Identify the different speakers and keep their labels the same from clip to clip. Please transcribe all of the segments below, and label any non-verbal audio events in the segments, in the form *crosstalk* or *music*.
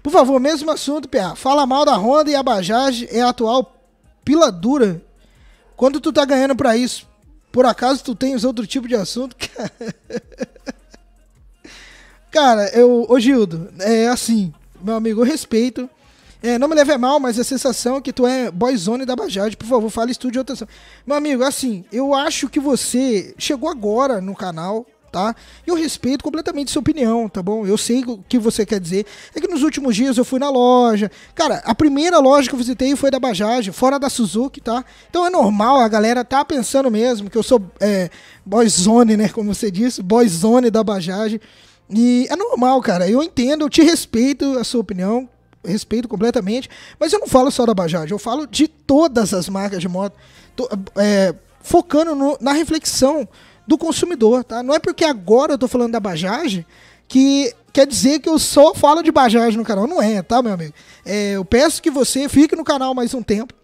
Speaker 1: Por favor, mesmo assunto, PA. Fala mal da Honda e a Bajaj é a atual pila dura. Quanto tu tá ganhando para isso? Por acaso tu tens outro tipo de assunto? *laughs* Cara, eu. Ô Gildo, é assim, meu amigo, eu respeito. É, não me leve a mal, mas a sensação é que tu é boyzone da Bajaj. Por favor, fala estúdio outra. Meu amigo, assim, eu acho que você chegou agora no canal tá? E eu respeito completamente sua opinião, tá bom? Eu sei o que você quer dizer. É que nos últimos dias eu fui na loja. Cara, a primeira loja que eu visitei foi da Bajaj, fora da Suzuki, tá? Então é normal, a galera tá pensando mesmo que eu sou é, boyzone, né? Como você disse, boyzone da Bajaj. E é normal, cara. Eu entendo, eu te respeito a sua opinião, respeito completamente. Mas eu não falo só da Bajaj, eu falo de todas as marcas de moto. Tô, é, focando no, na reflexão do consumidor, tá? Não é porque agora eu tô falando da Bajaj que quer dizer que eu só falo de Bajaj no canal. Não é, tá, meu amigo? É, eu peço que você fique no canal mais um tempo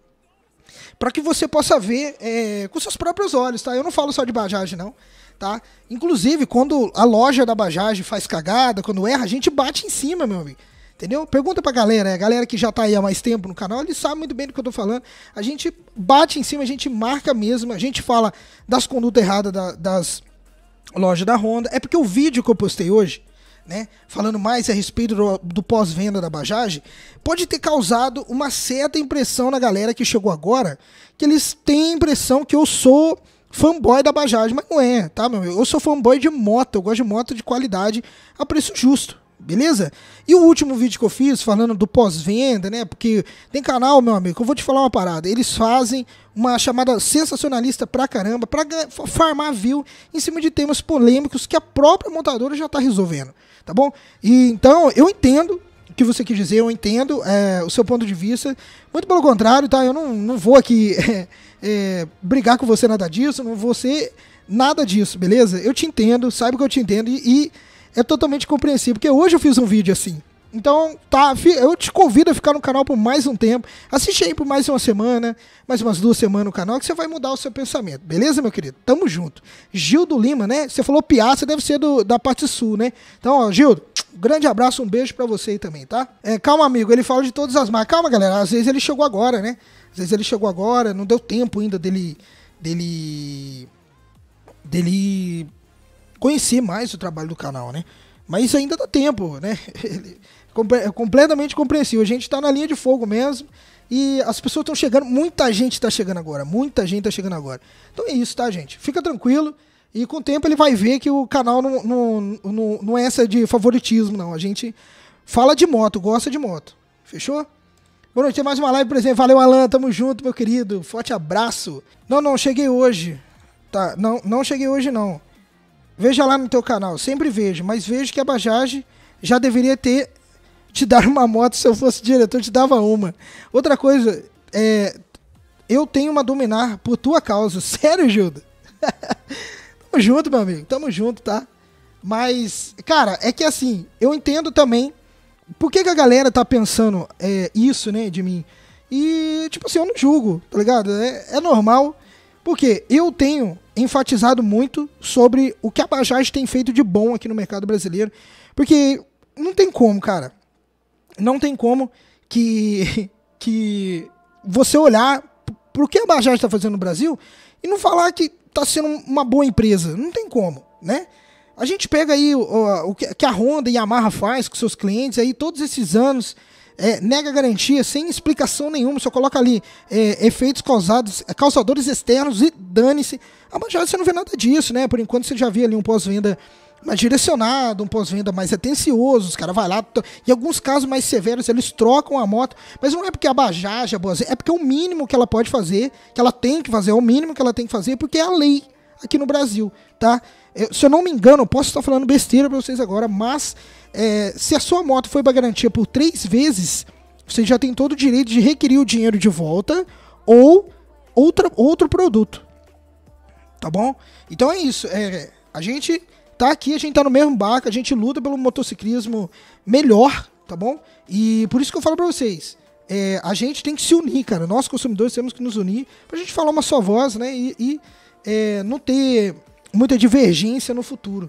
Speaker 1: para que você possa ver é, com seus próprios olhos, tá? Eu não falo só de Bajaj, não, tá? Inclusive, quando a loja da Bajaj faz cagada, quando erra, a gente bate em cima, meu amigo. Entendeu? Pergunta pra galera, é, a galera que já tá aí há mais tempo no canal, eles sabem muito bem do que eu tô falando. A gente bate em cima, a gente marca mesmo, a gente fala das condutas erradas da, das lojas da Honda. É porque o vídeo que eu postei hoje, né, falando mais a respeito do, do pós-venda da Bajaj, pode ter causado uma certa impressão na galera que chegou agora, que eles têm a impressão que eu sou fanboy da Bajaj, mas não é, tá, meu? Eu sou fanboy de moto, eu gosto de moto de qualidade a preço justo beleza? E o último vídeo que eu fiz falando do pós-venda, né? Porque tem canal, meu amigo, eu vou te falar uma parada. Eles fazem uma chamada sensacionalista pra caramba pra farmar view em cima de temas polêmicos que a própria montadora já tá resolvendo, tá bom? E então, eu entendo que você quis dizer, eu entendo é, o seu ponto de vista. Muito pelo contrário, tá? Eu não, não vou aqui *laughs* é, é, brigar com você nada disso, não vou ser nada disso, beleza? Eu te entendo, saiba que eu te entendo e, e é totalmente compreensível. Porque hoje eu fiz um vídeo assim. Então, tá, eu te convido a ficar no canal por mais um tempo. Assiste aí por mais uma semana, mais umas duas semanas no canal, que você vai mudar o seu pensamento. Beleza, meu querido? Tamo junto. Gildo Lima, né? Você falou piaça, deve ser do, da parte sul, né? Então, ó, Gildo, grande abraço, um beijo para você aí também, tá? É, calma, amigo, ele fala de todas as marcas. Calma, galera, às vezes ele chegou agora, né? Às vezes ele chegou agora, não deu tempo ainda dele. dele. dele conhecer mais o trabalho do canal, né? Mas isso ainda dá tempo, né? *laughs* É completamente compreensível. A gente está na linha de fogo mesmo. E as pessoas estão chegando, muita gente está chegando agora, muita gente está chegando agora. Então é isso, tá, gente? Fica tranquilo. E com o tempo ele vai ver que o canal não, não, não, não é essa de favoritismo, não. A gente fala de moto, gosta de moto. Fechou? Boa noite, tem mais uma live, por exemplo. Valeu, Alan, tamo junto, meu querido. Forte abraço. Não, não, cheguei hoje. Tá, não, não cheguei hoje, não. Veja lá no teu canal, sempre vejo, mas vejo que a Bajaj já deveria ter te dar uma moto se eu fosse diretor, te dava uma. Outra coisa, é, eu tenho uma dominar por tua causa. *laughs* Sério, Gilda? *laughs* Tamo junto, meu amigo. Tamo junto, tá? Mas, cara, é que assim, eu entendo também por que, que a galera tá pensando é, isso, né, de mim. E, tipo assim, eu não julgo, tá ligado? É, é normal. Porque eu tenho enfatizado muito sobre o que a Bajaj tem feito de bom aqui no mercado brasileiro. Porque não tem como, cara. Não tem como que, *laughs* que você olhar para o que a Bajaj está fazendo no Brasil e não falar que está sendo uma boa empresa. Não tem como, né? A gente pega aí o, o, o que a Honda e a Yamaha faz com seus clientes aí todos esses anos é, nega garantia sem explicação nenhuma, só coloca ali é, efeitos causados, causadores externos e dane-se. A ah, Manjaro você não vê nada disso, né? Por enquanto você já vê ali um pós-venda mais direcionado, um pós-venda mais atencioso, os caras vão lá, em alguns casos mais severos, eles trocam a moto, mas não é porque a Bajaj é boazinha, é porque é o mínimo que ela pode fazer, que ela tem que fazer, é o mínimo que ela tem que fazer, porque é a lei aqui no Brasil, tá? Eu, se eu não me engano, eu posso estar falando besteira para vocês agora, mas é, se a sua moto foi para garantia por três vezes, você já tem todo o direito de requerer o dinheiro de volta ou outra, outro produto. Tá bom? Então é isso. É, a gente tá aqui, a gente tá no mesmo barco, a gente luta pelo motociclismo melhor, tá bom? E por isso que eu falo pra vocês. É, a gente tem que se unir, cara. Nós consumidores temos que nos unir pra gente falar uma só voz, né? E, e é, não ter muita divergência no futuro.